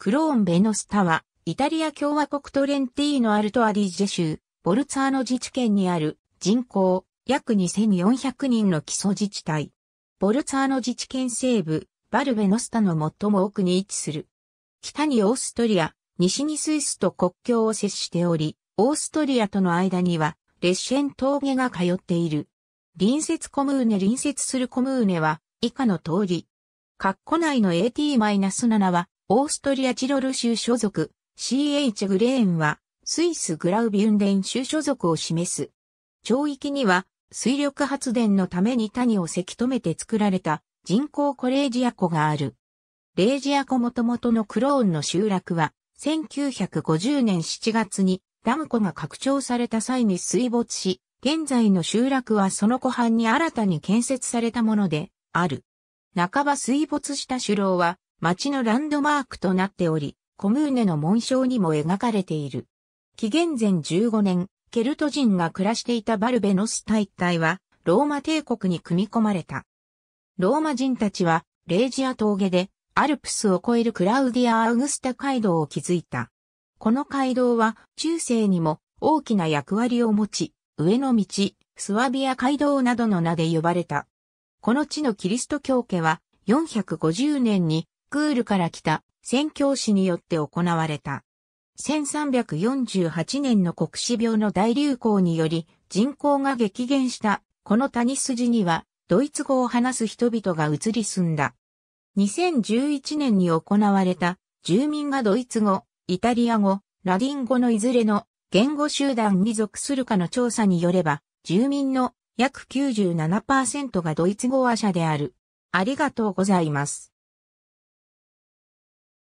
クローン・ベノスタは、イタリア共和国トレンティーノ・アルト・アディジェ州、ボルツァーノ自治県にある人口約2400人の基礎自治体。ボルツァーノ自治県西部、バルベノスタの最も奥に位置する。北にオーストリア、西にスイスと国境を接しており、オーストリアとの間には、列車峠が通っている。隣接コムーネ隣接するコムーネは、以下の通り。括弧内の AT-7 は、オーストリアチロル州所属、CH グレーンは、スイスグラウビュンデン州所属を示す。町域には、水力発電のために谷をせき止めて作られた人工コレージア湖がある。レージア湖もともとのクローンの集落は、1950年7月にダム湖が拡張された際に水没し、現在の集落はその湖畔に新たに建設されたものである。半ば水没した首楼は町のランドマークとなっており、コムーネの紋章にも描かれている。紀元前15年、ケルト人が暮らしていたバルベノス大隊は、ローマ帝国に組み込まれた。ローマ人たちは、レージア峠で、アルプスを越えるクラウディア・アウグスタ街道を築いた。この街道は、中世にも大きな役割を持ち、上の道、スワビア街道などの名で呼ばれた。この地のキリスト教家は、450年にクールから来た宣教師によって行われた。1348年の国死病の大流行により人口が激減したこの谷筋にはドイツ語を話す人々が移り住んだ。2011年に行われた住民がドイツ語、イタリア語、ラディン語のいずれの言語集団に属するかの調査によれば、住民の約97%がドイツ語話者である。ありがとうございます。